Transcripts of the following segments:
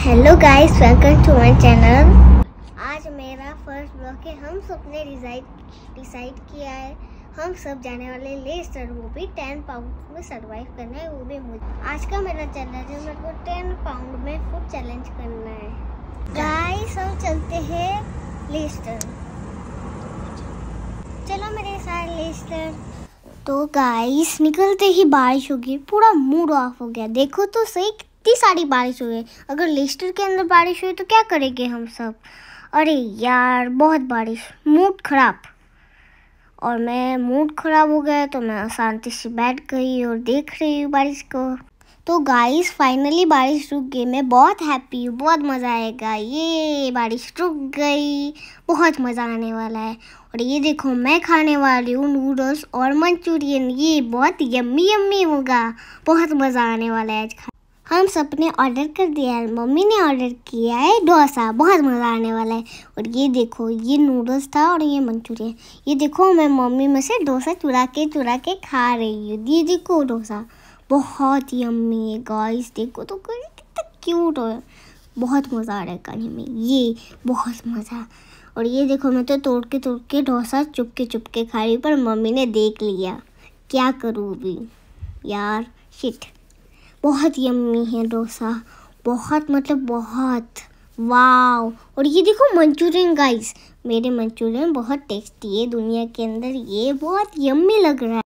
hello guys welcome to my channel आज मेरा first blog है हम सबने डिसाइड डिसाइड किया है हम सब जाने वाले लेस्टर वो भी टेन पाउंड में सरवाइव करना है वो भी मुझे आज का मेरा चैलेंज है मेरे को टेन पाउंड में फूड चैलेंज करना है गाइस हम चलते हैं लेस्टर चलो मेरे साथ लेस्टर तो गाइस निकलते ही बारिश हो गई पूरा मूड ऑफ हो गया देखो तो सही कितनी सारी बारिश हो गई अगर लेस्टर के अंदर बारिश हुई तो क्या करेंगे हम सब अरे यार बहुत बारिश मूड ख़राब और मैं मूड ख़राब हो गया तो मैं शांति से बैठ गई और देख रही हूँ बारिश को तो गाइस फाइनली बारिश रुक गई मैं बहुत हैप्पी हूँ बहुत मज़ा आएगा ये बारिश रुक गई बहुत मज़ा आने वाला है और ये देखो मैं खाने वाली हूँ नूडल्स और मंचूरियन ये बहुत यम्मी यम्मी होगा बहुत मज़ा आने वाला है आज खा हम सब ने ऑर्डर कर दिया है मम्मी ने ऑर्डर किया है डोसा बहुत मज़ा आने वाला है और ये देखो ये नूडल्स था और ये मंचूरियन ये देखो मैं मम्मी में से डोसा चुरा के चुरा के खा रही हूँ ये देखो डोसा बहुत ही अम्मी है गाइस देखो तो करें कितना क्यूट हो बहुत मज़ा आ रहा है खाने में ये बहुत मज़ा और ये देखो मैं तो तोड़ के तोड़ के डोसा चुपके चुपके खा रही पर मम्मी ने देख लिया क्या करूँ अभी यार शिट बहुत अम्मी है डोसा बहुत मतलब बहुत वाव और ये देखो मंचूरियन गाइस मेरे मंचूरियन बहुत टेस्टी है दुनिया के अंदर ये बहुत यम्मी लग रहा है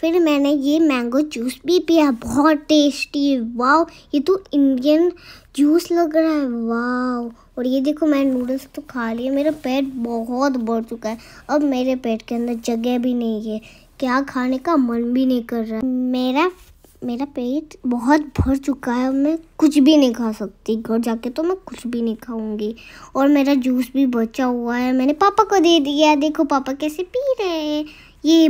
फिर मैंने ये मैंगो जूस भी पिया बहुत टेस्टी वाओ ये तो इंडियन जूस लग रहा है वाओ और ये देखो मैं नूडल्स तो खा लिए मेरा पेट बहुत बढ़ चुका है अब मेरे पेट के अंदर जगह भी नहीं है क्या खाने का मन भी नहीं कर रहा मेरा मेरा पेट बहुत भर चुका है मैं कुछ भी नहीं खा सकती घर जाके तो मैं कुछ भी नहीं खाऊंगी और मेरा जूस भी बचा हुआ है मैंने पापा को दे दिया देखो पापा कैसे पी रहे हैं ये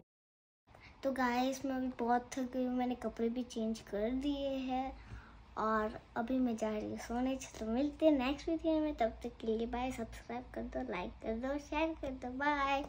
तो गाइस मैं अभी बहुत थक गई हूँ मैंने कपड़े भी चेंज कर दिए हैं और अभी मैं जा रही हूँ सोने तो मिलते हैं नेक्स्ट वीडियो में तब तक के लिए बाय सब्सक्राइब कर दो लाइक कर दो शेयर कर दो बाय